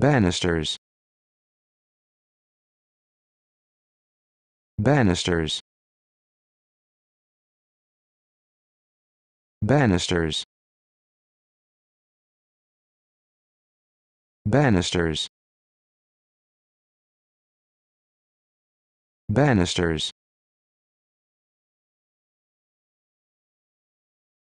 banisters banisters banisters banisters banisters